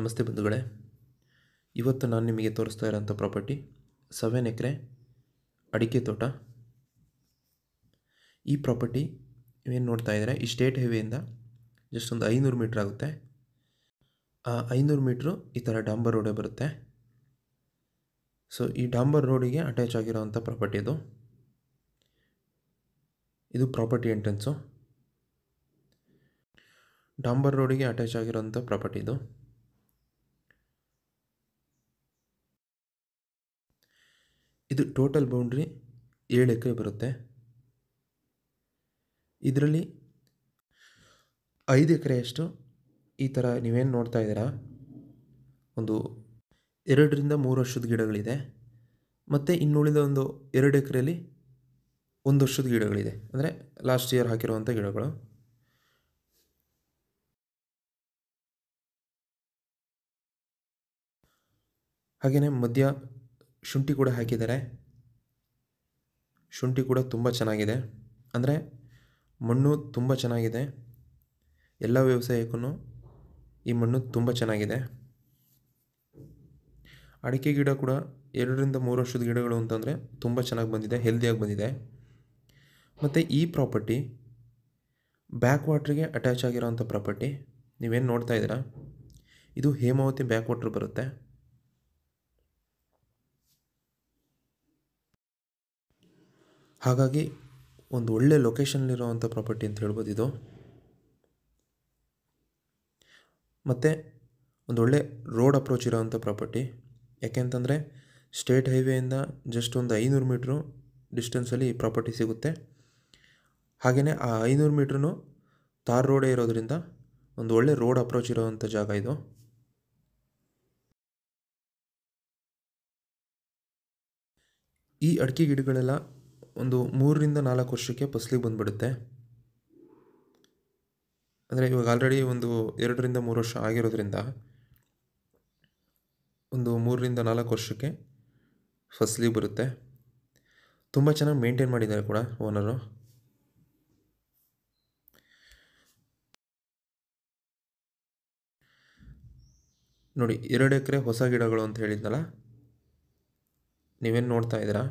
ನಮಸ್ತೆ ಬಂಧುಗಳೇ ಇವತ್ತು ನಾನು ನಿಮಗೆ ತೋರಿಸ್ತಾ ಇರೋಂಥ ಪ್ರಾಪರ್ಟಿ ಸವೆನ್ ಎಕರೆ ಅಡಿಕೆ ತೋಟ ಈ ಪ್ರಾಪರ್ಟಿ ಏನು ನೋಡ್ತಾ ಇದ್ದರೆ ಈ ಸ್ಟೇಟ್ ಹೈವೇಯಿಂದ ಜಸ್ಟ್ ಒಂದು ಐನೂರು ಮೀಟ್ರ್ ಆಗುತ್ತೆ ಆ ಐನೂರು ಮೀಟ್ರು ಈ ಥರ ಡಾಂಬರ್ ರೋಡೇ ಬರುತ್ತೆ ಸೊ ಈ ಡಾಂಬರ್ ರೋಡಿಗೆ ಅಟ್ಯಾಚ್ ಆಗಿರೋವಂಥ ಪ್ರಾಪರ್ಟಿ ಇದು ಇದು ಪ್ರಾಪರ್ಟಿ ಎಂಟ್ರೆನ್ಸು ಡಾಂಬರ್ ರೋಡಿಗೆ ಅಟ್ಯಾಚ್ ಆಗಿರೋಂಥ ಪ್ರಾಪರ್ಟಿ ಇದು ಇದು ಟೋಟಲ್ ಬೌಂಡ್ರಿ ಏಳು ಎಕರೆ ಬರುತ್ತೆ ಇದರಲ್ಲಿ ಐದು ಎಕರೆಯಷ್ಟು ಈ ಥರ ನೀವೇನು ನೋಡ್ತಾ ಇದ್ದೀರಾ ಒಂದು ಎರಡರಿಂದ ಮೂರು ವರ್ಷದ ಗಿಡಗಳಿದೆ ಮತ್ತು ಇನ್ನುಳಿದ ಒಂದು ಎರಡು ಎಕರೆಯಲ್ಲಿ ಒಂದು ವರ್ಷದ ಗಿಡಗಳಿದೆ ಅಂದರೆ ಲಾಸ್ಟ್ ಇಯರ್ ಹಾಕಿರುವಂಥ ಗಿಡಗಳು ಹಾಗೆಯೇ ಮಧ್ಯ ಶುಂಠಿ ಕೂಡ ಹಾಕಿದ್ದಾರೆ ಶುಂಠಿ ಕೂಡ ತುಂಬ ಚೆನ್ನಾಗಿದೆ ಅಂದರೆ ಮಣ್ಣು ತುಂಬ ಚೆನ್ನಾಗಿದೆ ಎಲ್ಲ ವ್ಯವಸಾಯಕ್ಕೂ ಈ ಮಣ್ಣು ತುಂಬ ಚೆನ್ನಾಗಿದೆ ಅಡಿಕೆ ಗಿಡ ಕೂಡ ಎರಡರಿಂದ ಮೂರು ವರ್ಷದ ಗಿಡಗಳು ಅಂತಂದರೆ ತುಂಬ ಚೆನ್ನಾಗಿ ಬಂದಿದೆ ಹೆಲ್ದಿಯಾಗಿ ಬಂದಿದೆ ಮತ್ತು ಈ ಪ್ರಾಪರ್ಟಿ ಬ್ಯಾಕ್ ವಾಟ್ರಿಗೆ ಅಟ್ಯಾಚ್ ಆಗಿರೋವಂಥ ಪ್ರಾಪರ್ಟಿ ನೀವೇನು ನೋಡ್ತಾ ಇದ್ದೀರಾ ಇದು ಹೇಮಾವತಿ ಬ್ಯಾಕ್ ವಾಟ್ರ್ ಬರುತ್ತೆ ಹಾಗಾಗಿ ಒಂದು ಒಳ್ಳೆ ಇರೋವಂಥ ಪ್ರಾಪರ್ಟಿ ಅಂತ ಹೇಳ್ಬೋದು ಇದು ಮತ್ತು ಒಂದು ಒಳ್ಳೆ ರೋಡ್ ಅಪ್ರೋಚ್ ಇರೋವಂಥ ಪ್ರಾಪರ್ಟಿ ಯಾಕೆಂತಂದರೆ ಸ್ಟೇಟ್ ಹೈವೇಯಿಂದ ಜಸ್ಟ್ ಒಂದು ಐನೂರು ಮೀಟ್ರು ಡಿಸ್ಟೆನ್ಸಲ್ಲಿ ಈ ಪ್ರಾಪರ್ಟಿ ಸಿಗುತ್ತೆ ಹಾಗೆಯೇ ಆ ಐನೂರು ಮೀಟ್ರೂ ತಾರ್ ರೋಡೇ ಇರೋದರಿಂದ ಒಂದು ಒಳ್ಳೆ ರೋಡ್ ಅಪ್ರೋಚ್ ಇರೋವಂಥ ಜಾಗ ಇದು ಈ ಅಡಿಕೆ ಗಿಡಗಳೆಲ್ಲ ಒಂದು ಮೂರರಿಂದ ನಾಲ್ಕು ವರ್ಷಕ್ಕೆ ಫಸ್ಲಿಗೆ ಬಂದುಬಿಡುತ್ತೆ ಅಂದರೆ ಇವಾಗ ಆಲ್ರೆಡಿ ಒಂದು ಎರಡರಿಂದ ಮೂರು ವರ್ಷ ಆಗಿರೋದ್ರಿಂದ ಒಂದು ಮೂರರಿಂದ ನಾಲ್ಕು ವರ್ಷಕ್ಕೆ ಫಸ್ಲಿಗೆ ಬರುತ್ತೆ ತುಂಬ ಚೆನ್ನಾಗಿ ಮೇಂಟೈನ್ ಮಾಡಿದ್ದಾರೆ ಕೂಡ ಓನರು ನೋಡಿ ಎರಡು ಎಕರೆ ಹೊಸ ಗಿಡಗಳು ಅಂತ ಹೇಳಿದ್ನಲ್ಲ ನೀವೇನು ನೋಡ್ತಾ ಇದ್ದೀರಾ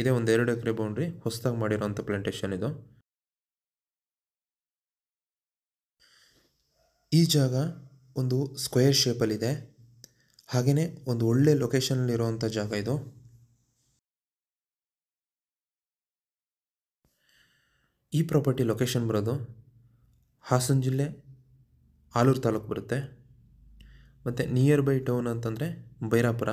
ಇದೇ ಒಂದು ಎರಡು ಎಕರೆ ಬೌಂಡ್ರಿ ಹೊಸದಾಗಿ ಮಾಡಿರೋಂಥ ಪ್ಲಾಂಟೇಶನ್ ಇದು ಈ ಜಾಗ ಒಂದು ಸ್ಕ್ವೇರ್ ಶೇಪಲ್ಲಿದೆ ಹಾಗೆಯೇ ಒಂದು ಒಳ್ಳೆ ಲೊಕೇಶನಲ್ಲಿರುವಂಥ ಜಾಗ ಇದು ಈ ಪ್ರಾಪರ್ಟಿ ಲೊಕೇಶನ್ ಬರೋದು ಹಾಸನ ಜಿಲ್ಲೆ ಆಲೂರು ತಾಲೂಕು ಬರುತ್ತೆ ಮತ್ತು ನಿಯರ್ ಬೈ ಟೌನ್ ಅಂತಂದರೆ ಬೈರಾಪುರ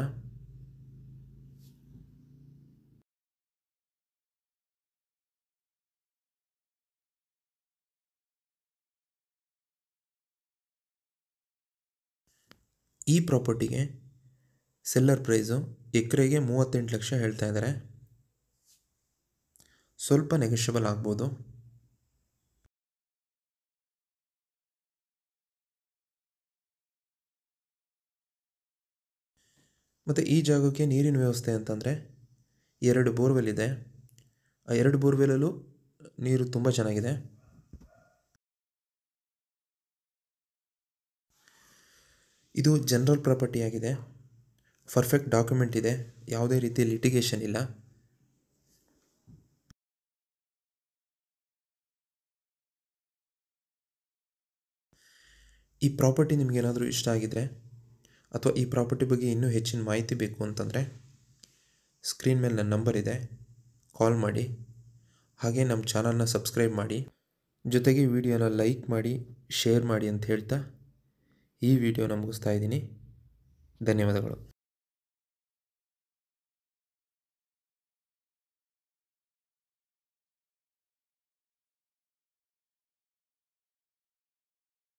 ಈ ಪ್ರಾಪರ್ಟಿಗೆ ಸೆಲ್ಲರ್ ಪ್ರೈಸು ಎಕರೆಗೆ ಮೂವತ್ತೆಂಟು ಲಕ್ಷ ಹೇಳ್ತಾ ಇದ್ದಾರೆ ಸ್ವಲ್ಪ ನೆಗೆಷಬಲ್ ಆಗ್ಬೋದು ಮತ್ತು ಈ ಜಾಗಕ್ಕೆ ನೀರಿನ ವ್ಯವಸ್ಥೆ ಅಂತಂದರೆ ಎರಡು ಬೋರ್ವೆಲ್ ಇದೆ ಆ ಎರಡು ಬೋರ್ವೆಲಲ್ಲೂ ನೀರು ತುಂಬ ಚೆನ್ನಾಗಿದೆ ಇದು ಜನರಲ್ ಪ್ರಾಪರ್ಟಿ ಆಗಿದೆ ಪರ್ಫೆಕ್ಟ್ ಡಾಕ್ಯುಮೆಂಟ್ ಇದೆ ಯಾವುದೇ ರೀತಿ ಲಿಟಿಗೇಷನ್ ಇಲ್ಲ ಈ ಪ್ರಾಪರ್ಟಿ ನಿಮಗೇನಾದರೂ ಇಷ್ಟ ಆಗಿದರೆ ಅಥವಾ ಈ ಪ್ರಾಪರ್ಟಿ ಬಗ್ಗೆ ಇನ್ನೂ ಹೆಚ್ಚಿನ ಮಾಹಿತಿ ಬೇಕು ಅಂತಂದರೆ ಸ್ಕ್ರೀನ್ ಮೇಲೆ ನನ್ನ ನಂಬರ್ ಇದೆ ಕಾಲ್ ಮಾಡಿ ಹಾಗೆ ನಮ್ಮ ಚಾನಲ್ನ ಸಬ್ಸ್ಕ್ರೈಬ್ ಮಾಡಿ ಜೊತೆಗೆ ವಿಡಿಯೋನ ಲೈಕ್ ಮಾಡಿ ಶೇರ್ ಮಾಡಿ ಅಂತ ಹೇಳ್ತಾ ಈ ವಿಡಿಯೋನ ಮುಗಿಸ್ತಾ ಇದ್ದೀನಿ ಧನ್ಯವಾದಗಳು